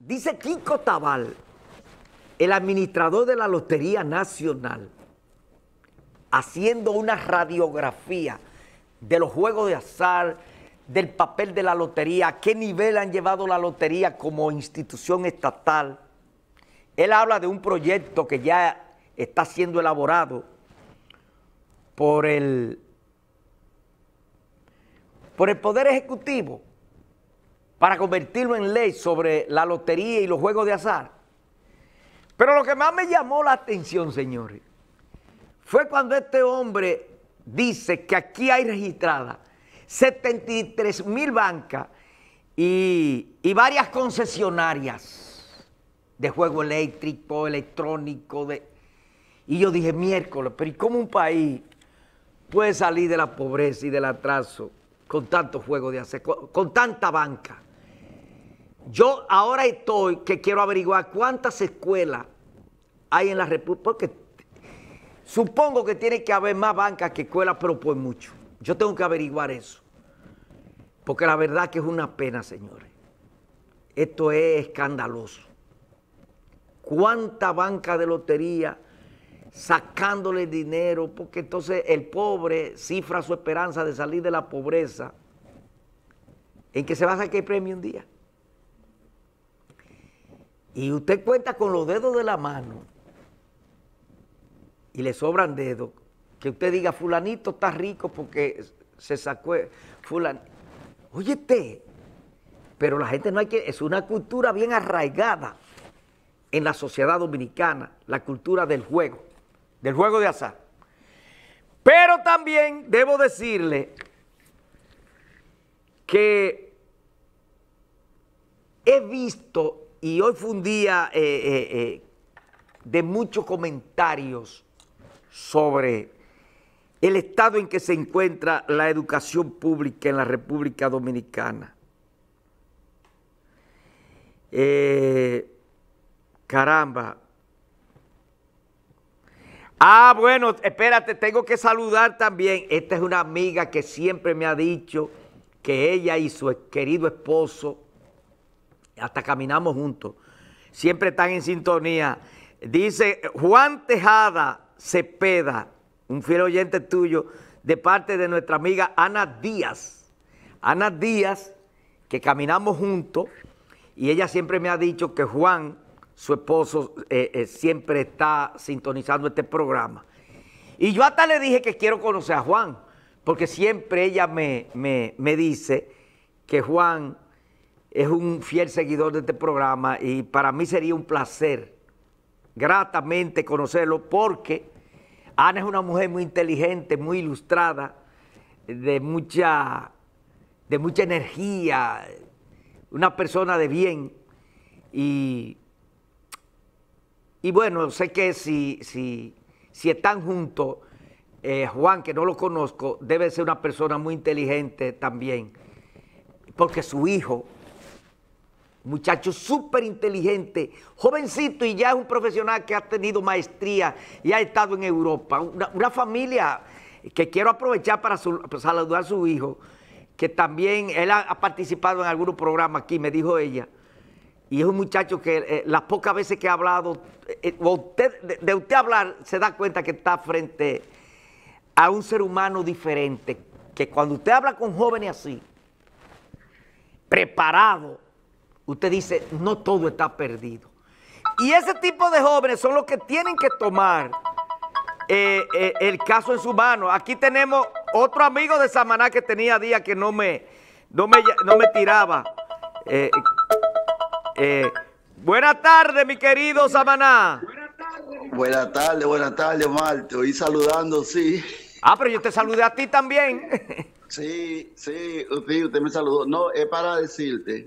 Dice Kiko Tabal, el administrador de la Lotería Nacional, haciendo una radiografía de los juegos de azar, del papel de la lotería, a qué nivel han llevado la lotería como institución estatal. Él habla de un proyecto que ya está siendo elaborado por el, por el Poder Ejecutivo para convertirlo en ley sobre la lotería y los juegos de azar. Pero lo que más me llamó la atención, señores, fue cuando este hombre dice que aquí hay registradas 73 mil bancas y, varias concesionarias de juego eléctrico, electrónico. De... Y yo dije, miércoles, pero ¿y cómo un país puede salir de la pobreza y del atraso con tanto juego de azar, con tanta banca? Yo ahora estoy que quiero averiguar cuántas escuelas hay en la República, porque supongo que tiene que haber más bancas que escuelas, pero pues mucho. Yo tengo que averiguar eso, porque la verdad que es una pena, señores. Esto es escandaloso. ¿Cuánta banca de lotería sacándole dinero? Porque entonces el pobre cifra su esperanza de salir de la pobreza en que se va a sacar el premio un día y usted cuenta con los dedos de la mano y le sobran dedos, que usted diga, fulanito está rico porque se sacó, fulan, óyete, pero la gente no hay que, es una cultura bien arraigada en la sociedad dominicana, la cultura del juego, del juego de azar. Pero también debo decirle que he visto y hoy fue un día eh, eh, eh, de muchos comentarios sobre el estado en que se encuentra la educación pública en la República Dominicana. caramba. Ah, bueno, espérate, tengo que saludar también. Esta es una amiga que siempre me ha dicho que ella y su querido esposo hasta caminamos juntos. Siempre están en sintonía. Dice Juan Tejada Cepeda, un fiel oyente tuyo, de parte de nuestra amiga Ana Díaz. Ana Díaz, que caminamos juntos, y ella siempre me ha dicho que Juan, su esposo, eh, eh, siempre está sintonizando este programa. Y yo hasta le dije que quiero conocer a Juan, porque siempre ella me, me, me dice que Juan es un fiel seguidor de este programa y para mí sería un placer gratamente conocerlo porque Ana es una mujer muy inteligente, muy ilustrada, de mucha, de mucha energía, una persona de bien y, y bueno, sé que si, si, si están juntos, eh, Juan, que no lo conozco, debe ser una persona muy inteligente también, porque su hijo muchacho súper inteligente, jovencito y ya es un profesional que ha tenido maestría y ha estado en Europa. Una, familia que quiero aprovechar para, saludar a su hijo, que también él ha, participado en algunos programas aquí, me dijo ella. Y es un muchacho que eh, las pocas veces que ha hablado, eh, eh, de, de usted hablar, se da cuenta que está frente a un ser humano diferente. Que cuando usted habla con jóvenes así, preparado, usted dice, no todo está perdido. Y ese tipo de jóvenes son los que tienen que tomar eh, eh, el caso en su mano. Aquí tenemos otro amigo de Samaná que tenía días que no me, no me, tiraba. Eh, buenas tardes, mi querido Samaná. Buenas tardes, buenas tardes, Omar. Te oí saludando, sí. Ah, pero yo te saludé a ti también. sí, sí, usted me saludó. No, es para decirte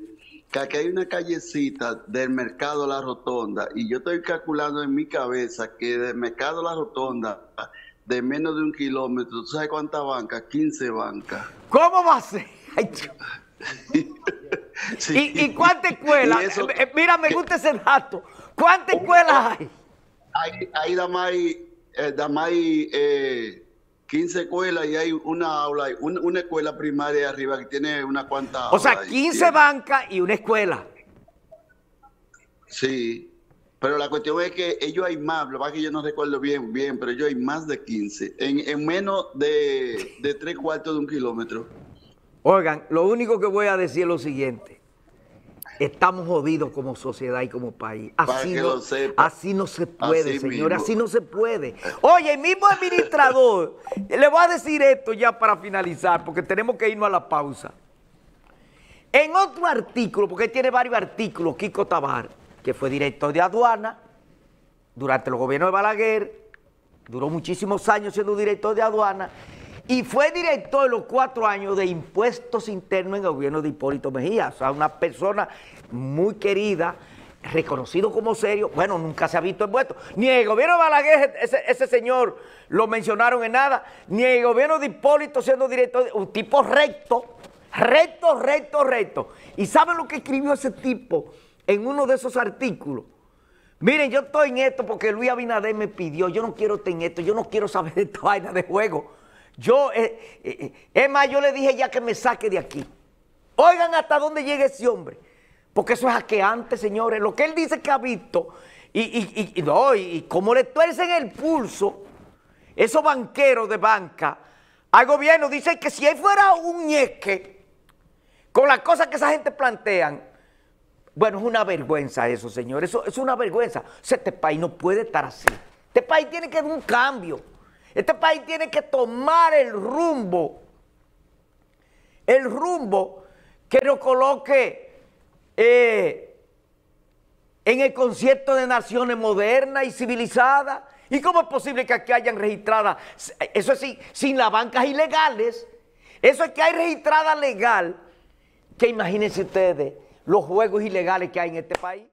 que aquí hay una callecita del mercado La Rotonda y yo estoy calculando en mi cabeza que del mercado La Rotonda de menos de un kilómetro, ¿tú sabes cuántas bancas? 15 bancas. ¿Cómo va a ser? ¿Y, cuántas escuelas? Eh, eh, mira, me gusta ese dato. ¿Cuántas escuelas hay? Hay, hay Damay, eh, Damay 15 escuelas y hay una aula, una, una escuela primaria arriba que tiene una cuanta. O sea, 15 bancas y una escuela. Sí, pero la cuestión es que ellos hay más, lo que yo no recuerdo bien, bien, pero ellos hay más de 15, en, menos de, de tres cuartos de un kilómetro. Oigan, lo único que voy a decir es lo siguiente. Estamos jodidos como sociedad y como país. Así, no, se puede, señores, así no se puede. Oye, el mismo administrador, le voy a decir esto ya para finalizar, porque tenemos que irnos a la pausa. En otro artículo, porque tiene varios artículos, Kiko Tabar, que fue director de aduana durante los gobiernos de Balaguer, duró muchísimos años siendo director de aduana, y fue director de los cuatro años de impuestos internos en el gobierno de Hipólito Mejía. O sea, una persona muy querida, reconocido como serio. Bueno, nunca se ha visto envuelto. Ni el gobierno de Balaguer ese, ese señor lo mencionaron en nada. Ni el gobierno de Hipólito siendo director. Un tipo recto, recto, recto, recto. ¿Y saben lo que escribió ese tipo en uno de esos artículos? Miren, yo estoy en esto porque Luis Abinader me pidió, yo no quiero estar en esto, yo no quiero saber de esta vaina de juego. Yo, eh, eh, eh, es más, yo le dije ya que me saque de aquí. Oigan hasta dónde llega ese hombre. Porque eso es antes señores. Lo que él dice que ha visto y, y, y, como le tuercen el pulso, esos banqueros de banca, al gobierno dicen que si él fuera un ñeque con las cosas que esa gente plantean, bueno, es una vergüenza eso, señores. Eso es una vergüenza. Este país no puede estar así. Este país tiene que dar un cambio. Este país tiene que tomar el rumbo, el rumbo que lo coloque eh, en el concierto de naciones modernas y civilizadas. ¿Y cómo es posible que aquí hayan registradas, eso es sin, sin las bancas ilegales? Eso es que hay registrada legal, que imagínense ustedes los juegos ilegales que hay en este país.